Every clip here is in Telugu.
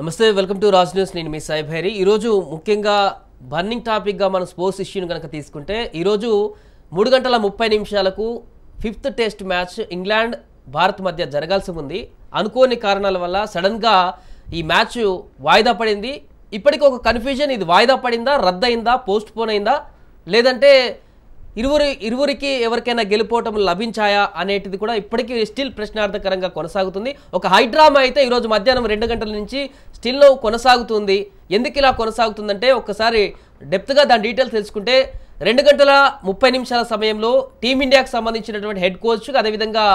నమస్తే వెల్కమ్ టు రాజ్ న్యూస్ నేను మీ భైరి ఈరోజు ముఖ్యంగా బర్నింగ్ టాపిక్గా మనం స్పోర్ట్స్ ఇష్యూని కనుక తీసుకుంటే ఈరోజు మూడు గంటల ముప్పై నిమిషాలకు fifth test match England Bharat మధ్య జరగాల్సి ఉంది అనుకోని కారణాల వల్ల సడన్గా ఈ మ్యాచ్ వాయిదా పడింది ఇప్పటికీ ఒక కన్ఫ్యూజన్ ఇది వాయిదా పడిందా రద్దయిందా పోస్ట్ పోన్ అయిందా లేదంటే ఇరువురి ఇరువురికి ఎవరికైనా గెలుపోవటం లభించాయా అనేటిది కూడా ఇప్పటికీ స్టిల్ ప్రశ్నార్థకరంగా కొనసాగుతుంది ఒక హైడ్రామా అయితే ఈరోజు మధ్యాహ్నం రెండు గంటల నుంచి స్టిల్లో కొనసాగుతుంది ఎందుకు ఇలా కొనసాగుతుందంటే ఒక్కసారి డెప్త్గా దాని డీటెయిల్స్ తెలుసుకుంటే రెండు గంటల ముప్పై నిమిషాల సమయంలో టీమిండియాకు సంబంధించినటువంటి హెడ్ కోచ్ అదేవిధంగా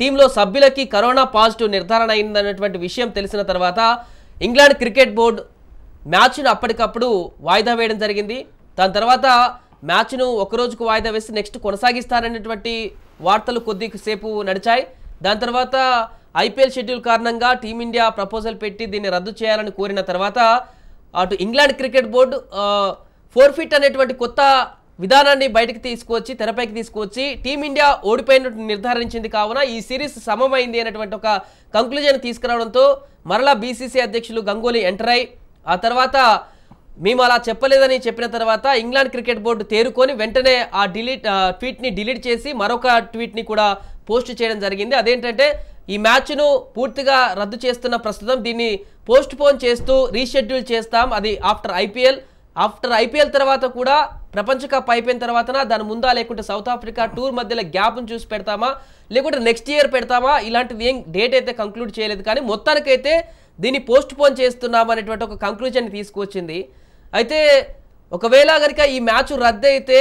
టీంలో సభ్యులకి కరోనా పాజిటివ్ నిర్ధారణ అయిందన్నటువంటి విషయం తెలిసిన తర్వాత ఇంగ్లాండ్ క్రికెట్ బోర్డు మ్యాచ్ను అప్పటికప్పుడు వాయిదా వేయడం జరిగింది దాని తర్వాత మ్యాచ్ను ఒకరోజుకు వాయిదా వేసి నెక్స్ట్ కొనసాగిస్తారనేటువంటి వార్తలు కొద్దిసేపు నడిచాయి దాని తర్వాత ఐపీఎల్ షెడ్యూల్ కారణంగా టీమిండియా ప్రపోజల్ పెట్టి దీన్ని రద్దు చేయాలని కోరిన తర్వాత అటు England cricket board forfeit అనేటువంటి కొత్త విధానాన్ని బయటకు తీసుకువచ్చి తెరపైకి తీసుకువచ్చి టీమిండియా ఓడిపోయినట్టు నిర్ధారించింది కావున ఈ సిరీస్ సమమైంది అనేటువంటి ఒక కంక్లూజన్ తీసుకురావడంతో మరలా బీసీసీ అధ్యక్షులు గంగూలీ ఎంటర్ అయి ఆ తర్వాత మేము అలా చెప్పలేదని చెప్పిన తర్వాత ఇంగ్లాండ్ క్రికెట్ బోర్డు తేరుకొని వెంటనే ఆ డిలీట్ ట్వీట్ని డిలీట్ చేసి మరొక ట్వీట్ని కూడా పోస్ట్ చేయడం జరిగింది అదేంటంటే ఈ మ్యాచ్ను పూర్తిగా రద్దు చేస్తున్న ప్రస్తుతం దీన్ని పోస్ట్ పోన్ చేస్తూ రీషెడ్యూల్ చేస్తాం అది ఆఫ్టర్ ఐపీఎల్ ఆఫ్టర్ ఐపీఎల్ తర్వాత కూడా ప్రపంచ కప్ అయిపోయిన తర్వాత దాని ముందా లేకుంటే సౌత్ ఆఫ్రికా టూర్ మధ్యలో గ్యాప్ను చూసి పెడతామా లేకుంటే నెక్స్ట్ ఇయర్ పెడతామా ఇలాంటిది ఏం డేట్ అయితే కంక్లూడ్ చేయలేదు కానీ మొత్తానికైతే దీన్ని పోస్ట్ పోన్ చేస్తున్నాం అనేటువంటి ఒక కంక్లూజన్ తీసుకొచ్చింది అయితే ఒకవేళ కనుక ఈ మ్యాచ్ అయితే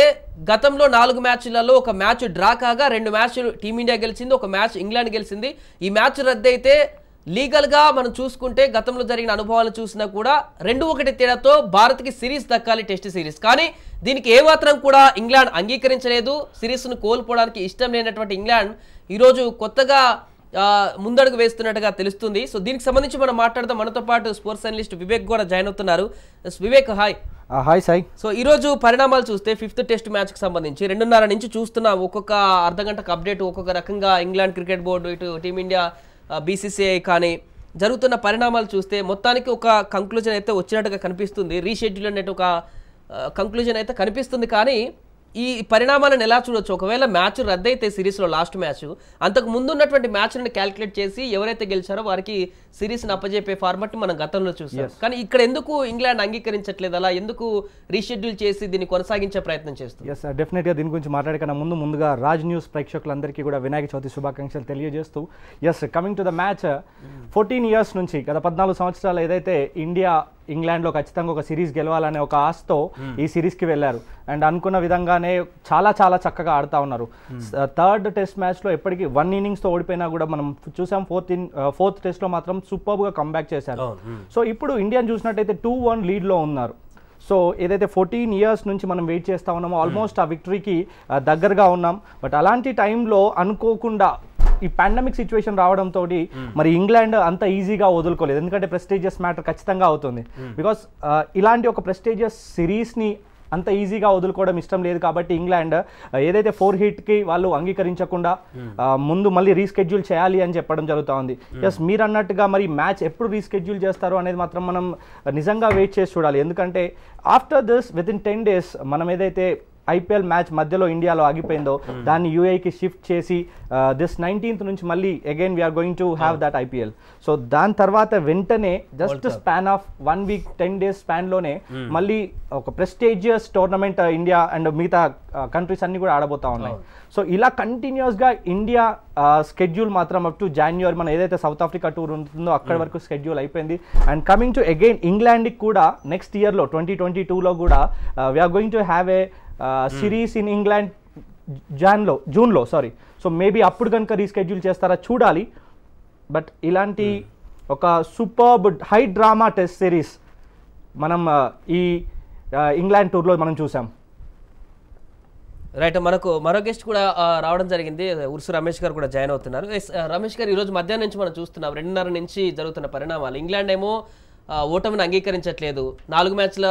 గతంలో నాలుగు మ్యాచ్లలో ఒక మ్యాచ్ డ్రా కాగా రెండు మ్యాచ్లు టీమిండియా గెలిచింది ఒక మ్యాచ్ ఇంగ్లాండ్ గెలిచింది ఈ మ్యాచ్ అయితే లీగల్గా మనం చూసుకుంటే గతంలో జరిగిన అనుభవాలు చూసినా కూడా రెండు ఒకటి తేడాతో భారత్కి సిరీస్ దక్కాలి టెస్ట్ సిరీస్ కానీ దీనికి ఏమాత్రం కూడా ఇంగ్లాండ్ అంగీకరించలేదు సిరీస్ను కోల్పోవడానికి ఇష్టం లేనటువంటి ఇంగ్లాండ్ ఈరోజు కొత్తగా ముందడుగు వేస్తున్నట్టుగా తెలుస్తుంది సో దీనికి సంబంధించి మనం మాట్లాడదాం మనతో పాటు స్పోర్ట్స్ అనలిస్ట్ వివేక్ కూడా జాయిన్ అవుతున్నారు Vivek hi hi Sai so ఈ రోజు పరిణామాలు చూస్తే ఫిఫ్త్ టెస్ట్ మ్యాచ్ కి సంబంధించి రెండున్నర నుంచి చూస్తున్న ఒక్కొక్క అర్ధ గంటకు అప్డేట్ ఒక్కొక్క రకంగా ఇంగ్లాండ్ క్రికెట్ బోర్డు ఇటు టీమిండియా బీసీసీఐ కానీ జరుగుతున్న పరిణామాలు చూస్తే మొత్తానికి ఒక కంక్లూజన్ అయితే వచ్చినట్టుగా కనిపిస్తుంది రీషెడ్యూల్ అనేటి ఒక కంక్లూజన్ అయితే కనిపిస్తుంది కానీ ఈ పరిణామాలను ఎలా చూడొచ్చు ఒకవేళ మ్యాచ్ రద్దయితే సిరీస్లో లాస్ట్ మ్యాచ్ అంతకు ముందు ఉన్నటువంటి మ్యాచ్లను క్యాల్కులేట్ చేసి ఎవరైతే గెలిచారో వారికి సిరీస్ని అప్పజెప్పే ఫార్మాట్ని మనం గతంలో చూసాం కానీ ఇక్కడ ఎందుకు ఇంగ్లాండ్ అంగీకరించట్లేదు అలా ఎందుకు రీషెడ్యూల్ చేసి దీన్ని కొనసాగించే ప్రయత్నం చేస్తుంది ఎస్ డెఫినెట్గా దీని గురించి మాట్లాడకన్నా ముందు ముందుగా రాజ్ న్యూస్ ప్రేక్షకులందరికీ కూడా వినాయక చవితి శుభాకాంక్షలు తెలియజేస్తూ yes coming to the match fourteen years నుంచి గత పద్నాలుగు సంవత్సరాలు ఏదైతే ఇండియా ఇంగ్లాండ్లో ఖచ్చితంగా ఒక సిరీస్ గెలవాలనే ఒక ఆశతో hmm. ఈ సిరీస్కి వెళ్ళారు అండ్ అనుకున్న విధంగానే చాలా చాలా చక్కగా ఆడుతా ఉన్నారు hmm. థర్డ్ టెస్ట్ మ్యాచ్లో ఎప్పటికీ వన్ ఇన్నింగ్స్తో ఓడిపోయినా కూడా మనం చూసాం ఫోర్త్ ఇన్ ఫోర్త్ టెస్ట్లో మాత్రం సూపర్గా కంబ్యాక్ చేశారు hmm. సో ఇప్పుడు ఇండియన్ చూసినట్టయితే టూ వన్ లీడ్లో ఉన్నారు సో ఏదైతే ఫోర్టీన్ ఇయర్స్ నుంచి మనం వెయిట్ చేస్తా ఉన్నామో ఆల్మోస్ట్ ఆ విక్టరీకి దగ్గరగా ఉన్నాం బట్ అలాంటి టైంలో అనుకోకుండా ఈ పాండమిక్ సిచ్యువేషన్ రావడంతో మరి ఇంగ్లాండ్ అంత ఈజీగా వదులుకోలేదు ఎందుకంటే ప్రెస్టీజియస్ మ్యాటర్ ఖచ్చితంగా అవుతుంది బికాస్ hmm. ఇలాంటి ఒక ప్రెస్టీజియస్ సిరీస్ని అంత ఈజీగా వదులుకోవడం ఇష్టం లేదు కాబట్టి ఇంగ్లాండ్ ఏదైతే ఫోర్ కి వాళ్ళు అంగీకరించకుండా hmm. ముందు మళ్ళీ రీస్కెడ్యూల్ చేయాలి అని చెప్పడం జరుగుతూ ఉంది ఎస్ hmm. మీరు అన్నట్టుగా మరి మ్యాచ్ ఎప్పుడు రీస్కెడ్యూల్ చేస్తారు అనేది మాత్రం మనం నిజంగా వెయిట్ చేసి చూడాలి ఎందుకంటే after this within ten days మనం ఏదైతే ఐపీఎల్ మ్యాచ్ మధ్యలో ఇండియాలో ఆగిపోయిందో hmm. దాన్ని యూఏకి షిఫ్ట్ చేసి దిస్ నైన్టీన్త్ నుంచి మళ్ళీ again we are going to have that IPL so దాని తర్వాత వెంటనే just span of one week ten days span లోనే hmm. మళ్ళీ ఒక ప్రెస్టేజియస్ టోర్నమెంట్ ఇండియా అండ్ మిగతా కంట్రీస్ uh, అన్ని కూడా ఆడబోతా ఉన్నాయి సో ఇలా కంటిన్యూస్గా ఇండియా స్కెడ్యూల్ మాత్రం అప్ టు జాన్యువరి మన ఏదైతే సౌత్ ఆఫ్రికా టూర్ ఉంటుందో అక్కడ hmm. వరకు స్కెడ్యూల్ అయిపోయింది అండ్ కమింగ్ టు అగైన్ ఇంగ్లాండ్కి కూడా నెక్స్ట్ ఇయర్లో ట్వంటీ ట్వంటీ టూలో కూడా we are going to have a series in England జాన్లో జూన్లో సారీ సో మేబీ అప్పుడు కనుక రీస్కెడ్యూల్ చేస్తారా చూడాలి బట్ ఇలాంటి hmm. ఒక superb high drama test series మనం ఈ ఇంగ్లాండ్ టూర్లో మనం చూసాం రైట్ మనకు మరో గెస్ట్ కూడా రావడం జరిగింది ఉర్సు రమేష్ గారు కూడా జాయిన్ అవుతున్నారు రమేష్ గారు ఈరోజు మధ్యాహ్నం నుంచి మనం చూస్తున్నాం రెండున్నర నుంచి జరుగుతున్న పరిణామాలు ఇంగ్లాండ్ ఏమో ఓటమిని అంగీకరించట్లేదు నాలుగు మ్యాచ్ల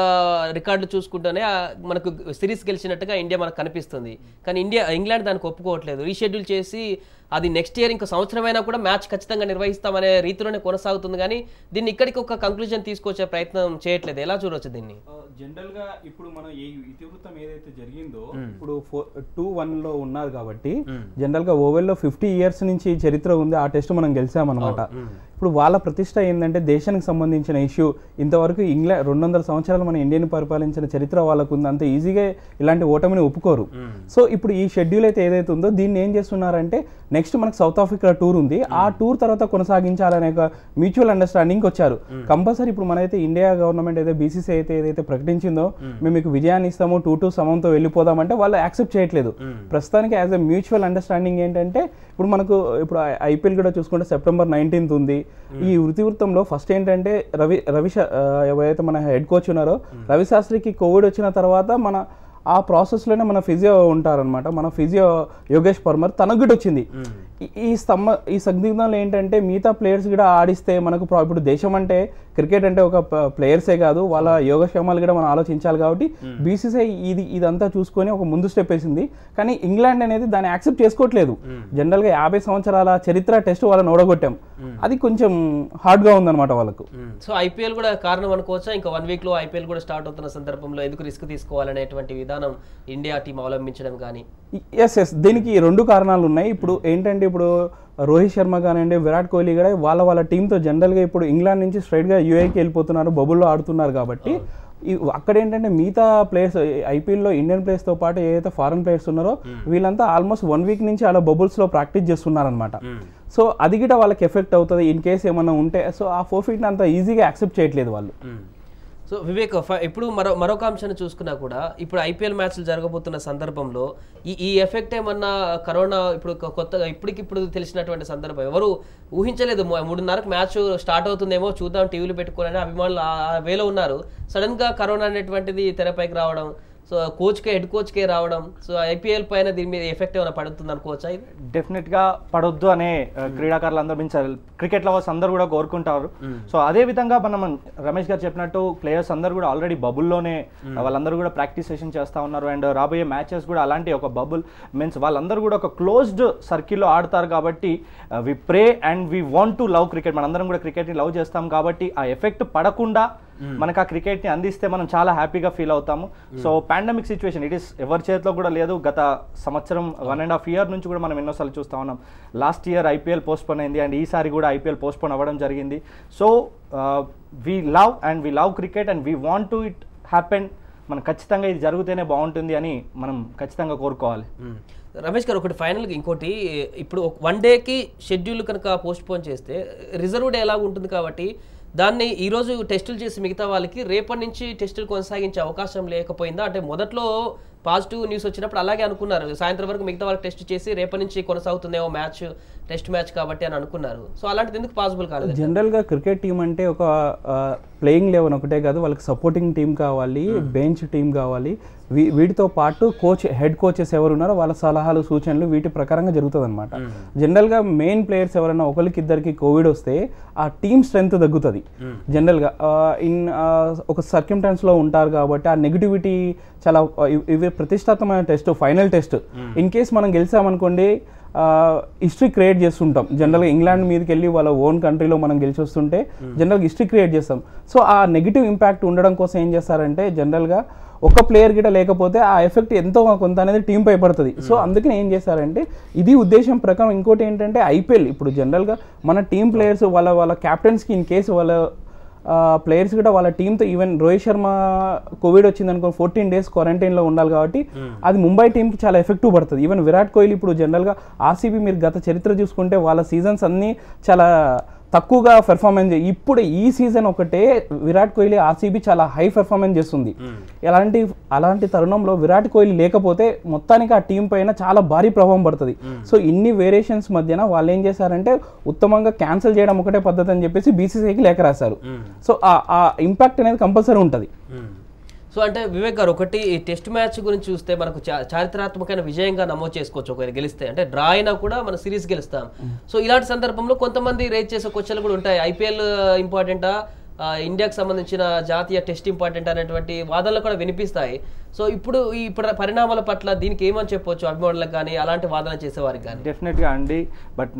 రికార్డులు చూసుకుంటేనే మనకు సిరీస్ గెలిచినట్టుగా ఇండియా మనకు కనిపిస్తుంది కానీ ఇండియా ఇంగ్లాండ్ దానికి ఒప్పుకోవట్లేదు రీషెడ్యూల్ చేసి అది నెక్స్ట్ ఇయర్ ఇంకో సంవత్సరమైనా కూడా మ్యాచ్ ఖచ్చితంగా నిర్వహిస్తామనే రీతిలోనే కొనసాగుతుంది కానీ దీన్ని ఇక్కడికి ఒక కంక్లూజన్ తీసుకొచ్చే ప్రయత్నం చేయట్లేదు ఎలా చూడవచ్చు దీన్ని జనరల్ గా ఇప్పుడు మనం ఏ ఇతివృత్తం ఏదైతే జరిగిందో ఇప్పుడు టూ వన్ లో ఉన్నారు కాబట్టి జనరల్ గా ఓవెల్ లో ఫిఫ్టీ ఇయర్స్ నుంచి చరిత్ర ఉంది ఆ టెస్ట్ మనం గెలిచామన్నమాట ఇప్పుడు వాళ్ళ ప్రతిష్ట ఏంటంటే దేశానికి సంబంధించిన ఇష్యూ ఇంతవరకు ఇంగ్లాండ్ రెండు వందల సంవత్సరాలు మన ఇండియాని పరిపాలించిన చరిత్ర వాళ్ళకు ఉంది అంత ఈజీగా ఇలాంటి ఓటమిని ఒప్పుకోరు సో ఇప్పుడు ఈ షెడ్యూల్ అయితే ఏదైతే ఉందో దీన్ని ఏం చేస్తున్నారంటే నెక్స్ట్ మనకు సౌత్ ఆఫ్రికా టూర్ ఉంది ఆ hmm. టూర్ తర్వాత కొనసాగించాలనే మ్యూచువల్ అండర్స్టాండింగ్ వచ్చారు hmm. కంపల్సరీ ఇప్పుడు మనైతే ఇండియా గవర్నమెంట్ అయితే బీసీసీ అయితే ఏదైతే ప్రకటించిందో hmm. మేము మీకు విజయాన్ని ఇస్తాము టూ టూ సమంతో వెళ్ళిపోదామంటే వాళ్ళు యాక్సెప్ట్ చేయట్లేదు ప్రస్తుతానికి యాజ్ ఎ మ్యూచువల్ అండర్స్టాండింగ్ ఏంటంటే ఇప్పుడు మనకు ఇప్పుడు ఐపీఎల్ కూడా చూసుకుంటే సెప్టెంబర్ నైన్టీన్త్ ఉంది ఈ వృత్తివృత్తంలో ఫస్ట్ ఏంటంటే రవి రవి ఎవరైతే మన హెడ్ కోచ్ ఉన్నారో రవిశాస్త్రికి కోవిడ్ వచ్చిన తర్వాత మన ఆ ప్రాసెస్లోనే మన ఫిజియో ఉంటారనమాట మన ఫిజియో యోగేష్ పర్మర్ తనకు కూడా వచ్చింది ఈ స్తంభ ఈ సందిగ్ధంలో ఏంటంటే మిగతా ప్లేయర్స్ కూడా ఆడిస్తే మనకు ఇప్పుడు దేశం అంటే క్రికెట్ అంటే ఒక ప్లేయర్సే కాదు వాళ్ళ యోగక్షేమాలు కూడా మనం ఆలోచించాలి కాబట్టి బీసీసీఐ ఇది ఇదంతా చూసుకొని ఒక ముందు స్టెప్ వేసింది కానీ ఇంగ్లాండ్ అనేది దాన్ని యాక్సెప్ట్ చేసుకోవట్లేదు జనరల్గా యాభై సంవత్సరాల చరిత్ర టెస్ట్ వాళ్ళని ఓడగొట్టాం అది కొంచెం హార్డ్గా ఉందన్నమాట వాళ్ళకు సో ఐపీఎల్ కూడా కారణం అనుకోవచ్చా ఇంకా వన్ వీక్లో ఐపీఎల్ కూడా స్టార్ట్ అవుతున్న సందర్భంలో ఎందుకు రిస్క్ తీసుకోవాలనేటువంటి విధానం విధానం ఇండియా టీం అవలంబించడం కానీ ఎస్ ఎస్ దీనికి రెండు కారణాలు ఉన్నాయి ఇప్పుడు ఏంటంటే ఇప్పుడు రోహిత్ శర్మ కానివ్వండి విరాట్ కోహ్లీ కూడా వాళ్ళ వాళ్ళ టీంతో జనరల్గా ఇప్పుడు ఇంగ్లాండ్ నుంచి స్ట్రైట్గా యూఏకి e వెళ్ళిపోతున్నారు బబుల్లో ఆడుతున్నారు కాబట్టి అక్కడ ఏంటంటే మిగతా ప్లేయర్స్ ఐపీఎల్లో ఇండియన్ ప్లేయర్స్తో పాటు ఏదైతే ఫారెన్ ప్లేయర్స్ ఉన్నారో వీళ్ళంతా ఆల్మోస్ట్ వన్ వీక్ నుంచి అలా బబుల్స్లో ప్రాక్టీస్ చేస్తున్నారనమాట సో అది కూడా వాళ్ళకి ఎఫెక్ట్ అవుతుంది ఇన్ కేస్ ఏమన్నా ఉంటే సో ఆ ఫోర్ ఫీట్ని అంత ఈజీగా యాక్సెప్ట్ చేయట్లేదు వాళ్ళు సో వివేక్ ఇప్పుడు మరో మరొక అంశాన్ని చూసుకున్నా కూడా ఇప్పుడు ఐపీఎల్ మ్యాచ్లు జరగబోతున్న సందర్భంలో ఈ ఈ ఎఫెక్ట్ ఏమన్నా కరోనా ఇప్పుడు కొత్తగా ఇప్పటికిప్పుడు తెలిసినటువంటి సందర్భం ఎవరు ఊహించలేదు మూడున్నరకు మ్యాచ్ స్టార్ట్ అవుతుందేమో చూద్దాం టీవీలు పెట్టుకోవాలని అభిమానులు వేలో ఉన్నారు సడన్గా కరోనా అనేటువంటిది తెరపైకి రావడం సో కోచ్కే హెడ్ కోచ్కే రావడం సో ఐపీఎల్ పైన దీని మీద ఎఫెక్ట్ ఏమైనా పడుతుంది అనుకోవచ్చా ఇది డెఫినెట్గా పడొద్దు అనే క్రీడాకారులు అందరూ మించారు క్రికెట్ లవర్స్ అందరూ కూడా కోరుకుంటారు సో అదే విధంగా మనం రమేష్ గారు చెప్పినట్టు ప్లేయర్స్ అందరూ కూడా ఆల్రెడీ బబుల్లోనే వాళ్ళందరూ కూడా ప్రాక్టీస్ సెషన్ చేస్తూ ఉన్నారు అండ్ రాబోయే మ్యాచెస్ కూడా అలాంటి ఒక బబుల్ మీన్స్ వాళ్ళందరూ కూడా ఒక క్లోజ్డ్ సర్కిల్లో ఆడతారు కాబట్టి we pray and we want to love cricket మనందరం కూడా క్రికెట్ని లవ్ చేస్తాం కాబట్టి ఆ ఎఫెక్ట్ పడకుండా Hmm. మనకు ఆ క్రికెట్ ని అందిస్తే మనం చాలా హ్యాపీగా ఫీల్ అవుతాము hmm. So pandemic situation it is ఎవరి చేతిలో కూడా లేదు గత సంవత్సరం వన్ అండ్ హాఫ్ ఇయర్ నుంచి కూడా మనం ఎన్నోసార్లు చూస్తా ఉన్నాం లాస్ట్ ఇయర్ ఐపీఎల్ పోస్ట్పోన్ అయింది అండ్ ఈసారి కూడా ఐపీఎల్ పోస్ట్పోన్ అవ్వడం జరిగింది so we love and we love cricket and we want to it happen మనం ఖచ్చితంగా ఇది జరిగితేనే బాగుంటుంది అని మనం ఖచ్చితంగా కోరుకోవాలి hmm. రమేష్ గారు ఒకటి ఫైనల్గా ఇంకోటి ఇప్పుడు వన్ డేకి షెడ్యూల్ కనుక పోస్ట్పోన్ చేస్తే రిజర్వ్ డే ఎలా ఉంటుంది కాబట్టి దాన్ని ఈరోజు టెస్టులు చేసి మిగతా వాళ్ళకి రేపటి నుంచి టెస్టులు కొనసాగించే అవకాశం లేకపోయిందా అంటే మొదట్లో పాజిటివ్ న్యూస్ వచ్చినప్పుడు అలాగే అనుకున్నారు సాయంత్రం వరకు మిగతా వాళ్ళకి టెస్ట్ చేసి రేపటి నుంచి కొనసాగుతుందేమో మ్యాచ్ టెస్ట్ మ్యాచ్ కాబట్టి అని అనుకున్నారు సో అలాంటిది ఎందుకు పాసిబుల్ కాలేదు జనరల్గా క్రికెట్ టీం అంటే ఒక ప్లేయింగ్ లెవెన్ ఒకటే కాదు వాళ్ళకి సపోర్టింగ్ టీం కావాలి బెంచ్ టీం కావాలి వీటితో పాటు కోచ్ హెడ్ కోచెస్ ఎవరు ఉన్నారో వాళ్ళ సలహాలు సూచనలు వీటి ప్రకారంగా జరుగుతుంది అనమాట జనరల్గా మెయిన్ ప్లేయర్స్ ఎవరైనా ఒకరికి ఇద్దరికి కోవిడ్ వస్తే ఆ టీమ్ స్ట్రెంగ్త్ తగ్గుతుంది జనరల్గా ఇన్ ఒక సర్క్యూమ్టాన్స్లో ఉంటారు కాబట్టి ఆ నెగిటివిటీ చాలా ఇవి ప్రతిష్టాత్మైన test final test in case మనం గెలిచామనుకోండి హిస్టరీ క్రియేట్ చేస్తుంటాం జనరల్గా ఇంగ్లాండ్ మీదకి వెళ్ళి వాళ్ళ ఓన్ కంట్రీలో మనం గెలిచి వస్తుంటే జనరల్గా హిస్టరీ క్రియేట్ చేస్తాం సో ఆ నెగిటివ్ ఇంపాక్ట్ ఉండడం కోసం ఏం చేస్తారంటే జనరల్గా ఒక ప్లేయర్ గిట లేకపోతే ఆ ఎఫెక్ట్ ఎంతో కొంత అనేది టీం పై పడుతుంది సో అందుకని ఏం చేశారంటే ఇది ఉద్దేశం ప్రకారం ఇంకోటి ఏంటంటే ఐపీఎల్ ఇప్పుడు జనరల్గా మన టీం ప్లేయర్స్ వాళ్ళ వాళ్ళ క్యాప్టెన్స్కి ఇన్ కేసు వాళ్ళ ప్లేయర్స్ కూడా వాళ్ళ టీంతో ఈవెన్ రోహిత్ శర్మ కోవిడ్ వచ్చింది అనుకో ఫోర్టీన్ డేస్ క్వారంటైన్లో ఉండాలి కాబట్టి hmm. అది ముంబై టీంకి చాలా ఎఫెక్టివ్ పడుతుంది ఈవెన్ విరాట్ కోహ్లీ ఇప్పుడు జనరల్గా ఆర్సీబీ మీరు గత చరిత్ర చూసుకుంటే వాళ్ళ సీజన్స్ అన్నీ చాలా తక్కువగా పెర్ఫార్మెన్స్ ఇప్పుడు ఈ సీజన్ ఒకటే విరాట్ కోహ్లీ ఆర్సీబీ చాలా హై పెర్ఫార్మెన్స్ చేస్తుంది hmm. ఎలాంటి అలాంటి తరుణంలో విరాట్ కోహ్లీ లేకపోతే మొత్తానికి ఆ టీం పైన చాలా భారీ ప్రభావం పడుతుంది hmm. సో ఇన్ని వేరియేషన్స్ మధ్యన వాళ్ళు ఏం చేశారంటే ఉత్తమంగా క్యాన్సిల్ చేయడం ఒకటే పద్ధతి అని చెప్పేసి బీసీసీఐకి లేఖ రాశారు hmm. సో ఆ ఇంపాక్ట్ అనేది కంపల్సరీ ఉంటుంది సో అంటే వివేక్ గారు ఒకటి ఈ టెస్ట్ మ్యాచ్ గురించి చూస్తే మనకు చారిత్రాత్మకమైన విజయంగా నమోదు చేసుకోవచ్చు ఒకవేళ గెలిస్తే అంటే డ్రా అయినా కూడా మనం సిరీస్ గెలుస్తాం సో ఇలాంటి సందర్భంలో కొంతమంది రేజ్ చేసే క్వశ్చన్లు కూడా ఉంటాయి ఐపీఎల్ ఇంపార్టెంటా ఇండియాకు సంబంధించిన జాతీయ టెస్ట్ ఇంపార్టెంట్ అనేటువంటి వాదనలు కూడా వినిపిస్తాయి సో ఇప్పుడు ఈ పరిణామాల పట్ల దీనికి ఏమని చెప్పొచ్చు అభిమానులకు కానీ అలాంటి వాదన చేసేవారికి కానీ డెఫినెట్గా అండి బట్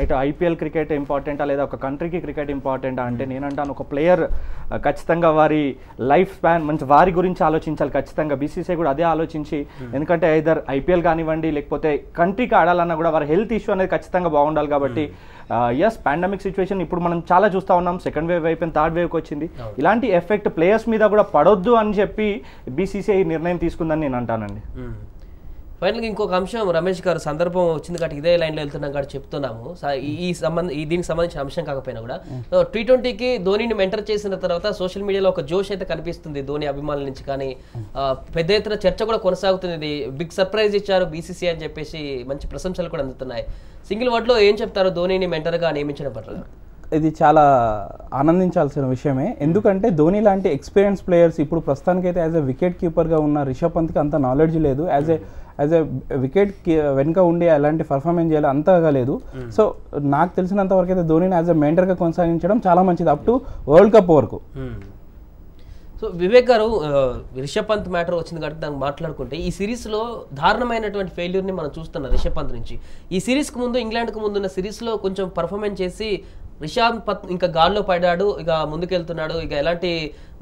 అయితే ఐపీఎల్ క్రికెట్ ఇంపార్టెంటా లేదా ఒక కంట్రీకి క్రికెట్ ఇంపార్టెంటా అంటే నేనంటాను ఒక ప్లేయర్ ఖచ్చితంగా వారి లైఫ్ స్పాన్ మంచి వారి గురించి ఆలోచించాలి ఖచ్చితంగా బీసీసీ కూడా అదే ఆలోచించి hmm. ఎందుకంటే ఐదర్ ఐపీఎల్ కానివ్వండి లేకపోతే కంట్రీకి ఆడాలన్నా కూడా వారి హెల్త్ ఇష్యూ అనేది ఖచ్చితంగా బాగుండాలి కాబట్టి ఎస్ పాండమిక్ సిచ్యువేషన్ ఇప్పుడు మనం చాలా చూస్తూ ఉన్నాం సెకండ్ వేవ్ అయిపోయింది థర్డ్ వేవ్కి వచ్చింది ఇలాంటి ఎఫెక్ట్ ప్లేయర్స్ మీద కూడా పడొద్దు అని చెప్పి బీసీసీఐ నిర్ణయం తీసుకుందని నేను అంటానండి ఫైనల్గా ఇంకొక అంశం రమేష్ గారు సందర్భం వచ్చింది కాబట్టి ఇదే లైన్లో వెళ్తున్నాం కాబట్టి చెప్తున్నాము ఈ సంబంధ ఈ దీనికి సంబంధించిన అంశం కాకపోయినా కూడా టీ ట్వంటీకి ధోనిని మెంటర్ చేసిన తర్వాత సోషల్ మీడియాలో ఒక జోష్ అయితే కనిపిస్తుంది ధోని అభిమానుల నుంచి కానీ పెద్ద ఎత్తున చర్చ కూడా కొనసాగుతుంది బిగ్ సర్ప్రైజ్ ఇచ్చారు బీసీసీ అని చెప్పేసి మంచి ప్రశంసలు కూడా అందుతున్నాయి సింగిల్ వర్డ్లో ఏం చెప్తారు ధోనిని మెంటర్గా నియమించిన పట్ల ఇది చాలా ఆనందించాల్సిన విషయమే ఎందుకంటే ధోని లాంటి ఎక్స్పీరియన్స్ ప్లేయర్స్ ఇప్పుడు ప్రస్తుతానికి అయితే యాజ్ ఎ వికెట్ కీపర్గా ఉన్న రిషబ్ పంత్కి అంత నాలెడ్జ్ లేదు as a as a wicket వెనుక ఉండి అలాంటి పర్ఫార్మెన్స్ చేయాలి అంతగా లేదు సో hmm. నాకు తెలిసినంత వరకు అయితే ధోనిని యాజ్ ఎ మెంటర్గా కొనసాగించడం చాలా మంచిది అప్ టు వరల్డ్ కప్ వరకు so hmm. Vivek garu Rishabh Pant matter వచ్చింది కాబట్టి దానికి మాట్లాడుకుంటే ఈ సిరీస్లో దారుణమైనటువంటి ఫెయిల్యూర్ని మనం చూస్తున్నాం రిషబ్ పంత్ నుంచి ఈ సిరీస్కి ముందు ఇంగ్లాండ్కి ముందు ఉన్న సిరీస్లో కొంచెం పర్ఫార్మెన్స్ చేసి రిషాబ్ పత్ ఇంకా గాల్లో పడ్డాడు ఇక ముందుకెళ్తున్నాడు ఇక ఎలాంటి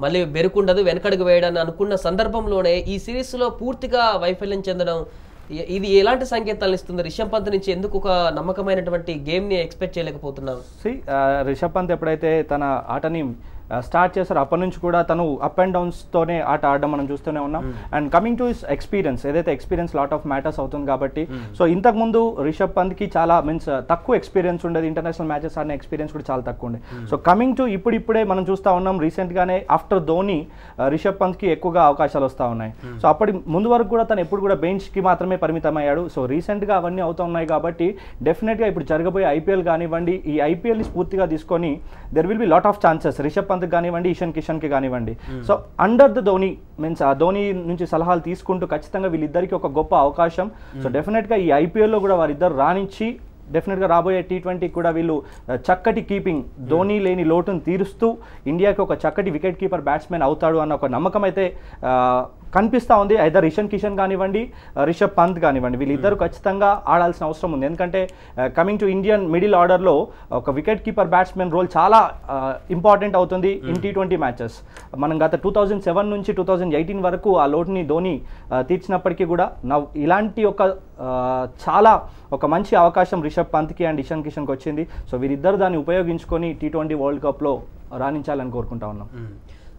మళ్ళీ బెరుకుండదు వెనకడుగు వేయడని అనుకున్న సందర్భంలోనే ఈ సిరీస్లో పూర్తిగా వైఫల్యం చెందడం ఇది ఎలాంటి సంకేతాలు ఇస్తుంది రిషబ్ పంత్ నుంచి ఎందుకు ఒక నమ్మకమైనటువంటి గేమ్ని ఎక్స్పెక్ట్ చేయలేకపోతున్నాం సి రిషబ్ పంత్ ఎప్పుడైతే తన ఆటని స్టార్ట్ చేశారు అప్పటి నుంచి కూడా తను అప్ అండ్ డౌన్స్తోనే ఆట ఆడడం మనం చూస్తూనే ఉన్నాం and coming to is experience ఏదైతే ఎక్స్పీరియన్స్ లాట్ ఆఫ్ మ్యాటర్స్ అవుతుంది కాబట్టి సో hmm. ఇంతకుముందు రిషబ్ పంత్కి చాలా మీన్స్ uh, తక్కువ ఎక్స్పీరియన్స్ ఉండేది ఇంటర్నేషనల్ మ్యాచెస్ ఆడిన ఎక్స్పీరియన్స్ కూడా చాలా తక్కువ ఉండే సో hmm. కమింగ్ టు ఇప్పుడు ఇప్పుడే మనం చూస్తూ ఉన్నాం రీసెంట్గానే ఆఫ్టర్ ధోని uh, రిషబ్ పంత్కి ఎక్కువగా అవకాశాలు వస్తూ ఉన్నాయి సో hmm. అప్పటి ముందు వరకు కూడా తను ఎప్పుడు కూడా బెంచ్కి మాత్రమే పరిమితం అయ్యాడు సో రీసెంట్గా అవన్నీ అవుతూ ఉన్నాయి కాబట్టి డెఫినెట్గా ఇప్పుడు జరగబోయే ఐపీఎల్ కానివ్వండి ఈ ఐపీఎల్ని స్ఫూర్తిగా తీసుకొని there will be lot of chances Rishabh Pant Prashant కానివ్వండి ఇషన్ కి కానివ్వండి hmm. So under the Dhoni means ఆ ధోని నుంచి సలహాలు తీసుకుంటూ ఖచ్చితంగా వీళ్ళిద్దరికి ఒక గొప్ప అవకాశం సో hmm. గా ఈ లో కూడా వారిద్దరు రాణించి గా రాబోయే టీ ట్వంటీ కూడా వీళ్ళు చక్కటి కీపింగ్ hmm. ధోని లేని లోటును తీరుస్తూ ఇండియాకి ఒక చక్కటి వికెట్ కీపర్ బ్యాట్స్మెన్ అవుతాడు అన్న ఒక నమ్మకం అయితే కనిపిస్తూ ఉంది ఐదర్ రిషన్ కిషన్ కానివ్వండి uh, రిషబ్ పంత్ కానివ్వండి వీళ్ళిద్దరు hmm. ఖచ్చితంగా ఆడాల్సిన అవసరం ఉంది ఎందుకంటే కమింగ్ టు ఇండియన్ మిడిల్ ఆర్డర్లో ఒక వికెట్ కీపర్ బ్యాట్స్మెన్ రోల్ చాలా ఇంపార్టెంట్ uh, అవుతుంది ఇన్ టీ ట్వంటీ మ్యాచెస్ మనం గత టూ థౌజండ్ సెవెన్ నుంచి టూ థౌజండ్ ఎయిటీన్ వరకు ఆ లోటుని ధోని uh, తీర్చినప్పటికీ కూడా నా ఇలాంటి ఒక చాలా ఒక మంచి అవకాశం రిషబ్ పంత్కి అండ్ ఇషాన్ కిషన్కి వచ్చింది సో వీరిద్దరు దాన్ని ఉపయోగించుకొని టీ ట్వంటీ వరల్డ్ కప్లో రాణించాలని కోరుకుంటా ఉన్నాం hmm.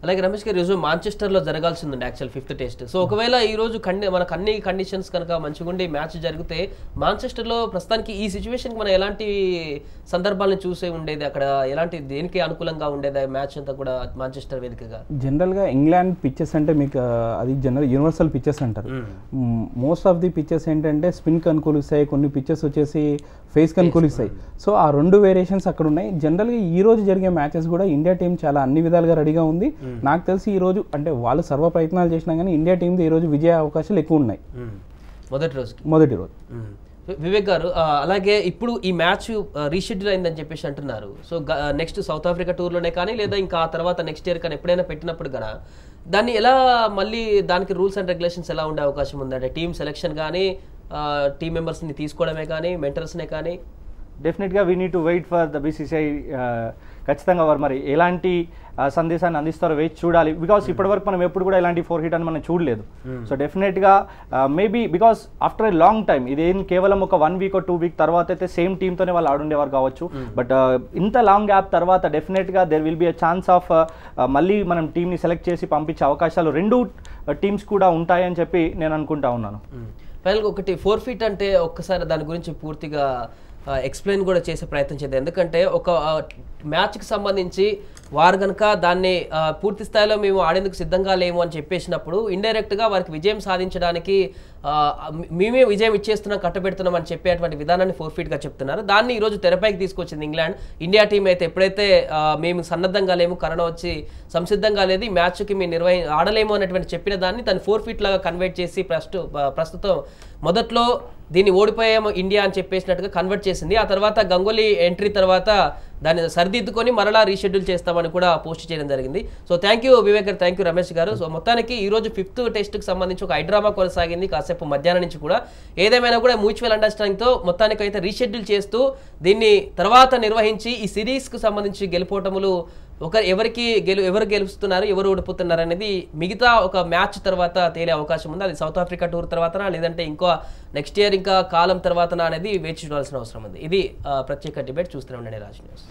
అలాగే రమేష్ గారు ఈరోజు మాంచెస్టర్లో ఉంది యాక్చువల్ ఫిఫ్త్ టెస్ట్ సో ఒకవేళ రోజు కండి మనకు అన్ని కండిషన్స్ కనుక మంచిగా ఉండి మ్యాచ్ జరిగితే మాంచెస్టర్లో ప్రస్తుతానికి ఈ సిచ్యువేషన్కి మనం ఎలాంటి సందర్భాలను చూసే ఉండేది అక్కడ ఎలాంటి దేనికి అనుకూలంగా ఉండేది మ్యాచ్ అంతా కూడా మాంచెస్టర్ వేదికగా జనరల్గా ఇంగ్లాండ్ పిచ్చెస్ అంటే మీకు అది జనరల్ యూనివర్సల్ పిచ్చెస్ అంటారు మోస్ట్ ఆఫ్ ది పిచ్చెస్ ఏంటంటే స్పిన్కి అనుకూలిస్తాయి కొన్ని పిచ్చెస్ వచ్చేసి ఫేస్కి అనుకూలిస్తాయి సో ఆ రెండు వేరియేషన్స్ అక్కడ ఉన్నాయి జనరల్గా ఈ రోజు జరిగే మ్యాచెస్ కూడా ఇండియా టీం చాలా అన్ని విధాలుగా రెడీగా ఉంది hmm. నాకు తెలిసి ఈరోజు అంటే వాళ్ళు సర్వ ప్రయత్నాలు చేసినా కానీ ఇండియా ఈ ఈరోజు విజయ అవకాశాలు ఎక్కువ ఉన్నాయి మొదటి రోజు మొదటి రోజు వివేక్ గారు అలాగే ఇప్పుడు ఈ మ్యాచ్ రీషెడ్యూల్ అయిందని చెప్పేసి అంటున్నారు సో నెక్స్ట్ సౌత్ ఆఫ్రికా టూర్లోనే కానీ లేదా ఇంకా ఆ తర్వాత నెక్స్ట్ ఇయర్ కానీ ఎప్పుడైనా పెట్టినప్పుడు కదా దాన్ని ఎలా మళ్ళీ దానికి రూల్స్ అండ్ రెగ్యులేషన్స్ ఎలా ఉండే అవకాశం ఉందంటే టీమ్ సెలెక్షన్ కానీ టీం మెంబర్స్ని తీసుకోవడమే కానీ మెంటర్స్నే కానీ డెఫినెట్గా we need to wait for the BCCI ఖచ్చితంగా వారు మరి ఎలాంటి సందేశాన్ని అందిస్తారో వేచి చూడాలి బికాస్ hmm. ఇప్పటివరకు మనం ఎప్పుడు కూడా ఇలాంటి ఫోర్ హీట్ అని మనం చూడలేదు సో డెఫినెట్గా maybe because after a long time ఇదేం కేవలం ఒక వన్ వీక్ టూ వీక్ తర్వాత అయితే సేమ్ టీమ్తోనే వాళ్ళు ఆడుండేవారు కావచ్చు బట్ hmm. ఇంత లాంగ్ గ్యాప్ తర్వాత డెఫినెట్గా there will be a chance of మళ్ళీ మనం టీమ్ని సెలెక్ట్ చేసి పంపించే అవకాశాలు రెండు టీమ్స్ కూడా ఉంటాయని చెప్పి నేను అనుకుంటా ఉన్నాను ఫైనల్గా hmm. ఒకటి ఫోర్ ఫీట్ అంటే ఒక్కసారి దాని గురించి పూర్తిగా ఎక్స్ప్లెయిన్ కూడా చేసే ప్రయత్నం చేద్దాం ఎందుకంటే ఒక మ్యాచ్కి సంబంధించి వారు కనుక దాన్ని పూర్తి స్థాయిలో మేము ఆడేందుకు సిద్ధంగా లేము అని చెప్పేసినప్పుడు ఇండైరెక్ట్గా వారికి విజయం సాధించడానికి మేమే విజయం ఇచ్చేస్తున్నాం కట్టబెడుతున్నాం అని చెప్పేటువంటి విధానాన్ని ఫోర్ ఫీట్గా చెప్తున్నారు దాన్ని ఈరోజు తెరపైకి తీసుకొచ్చింది ఇంగ్లాండ్ ఇండియా టీం అయితే ఎప్పుడైతే మేము సన్నద్ధంగా లేము కరోనా వచ్చి సంసిద్ధంగా లేదు ఈ మ్యాచ్కి మేము నిర్వహి ఆడలేము అనేటువంటి చెప్పిన దాన్ని తను ఫీట్ లాగా కన్వర్ట్ చేసి ప్రస్తు ప్రస్తుతం మొదట్లో దీన్ని ఓడిపోయాము ఇండియా అని చెప్పేసినట్టుగా కన్వర్ట్ చేసింది ఆ తర్వాత గంగోలీ ఎంట్రీ తర్వాత దాన్ని సరిదిద్దుకొని మరలా రీషెడ్యూల్ చేస్తామని కూడా పోస్ట్ చేయడం జరిగింది సో థ్యాంక్ యూ వివేక్ గారు థ్యాంక్ యూ రమేష్ గారు సో మొత్తానికి ఈ రోజు ఫిఫ్త్ టెస్ట్కి సంబంధించి ఒక హైడ్రామా కొనసాగింది కాసేపు మధ్యాహ్నం నుంచి కూడా ఏదేమైనా కూడా మ్యూచువల్ అండర్స్టాండింగ్తో మొత్తానికి అయితే రీషెడ్యూల్ చేస్తూ దీన్ని తర్వాత నిర్వహించి ఈ సిరీస్కు సంబంధించి గెలుపోటములు ఒకరు ఎవరికి గెలు ఎవరు గెలుస్తున్నారు ఎవరు ఓడిపోతున్నారు అనేది మిగతా ఒక మ్యాచ్ తర్వాత తేలే అవకాశం ఉంది అది సౌత్ ఆఫ్రికా టూర్ తర్వాతనా లేదంటే ఇంకో నెక్స్ట్ ఇయర్ ఇంకా కాలం తర్వాతనా అనేది వేచి చూడాల్సిన అవసరం ఉంది ఇది ప్రత్యేక డిబేట్ చూస్తూనే ఉండండి రాజ్ న్యూస్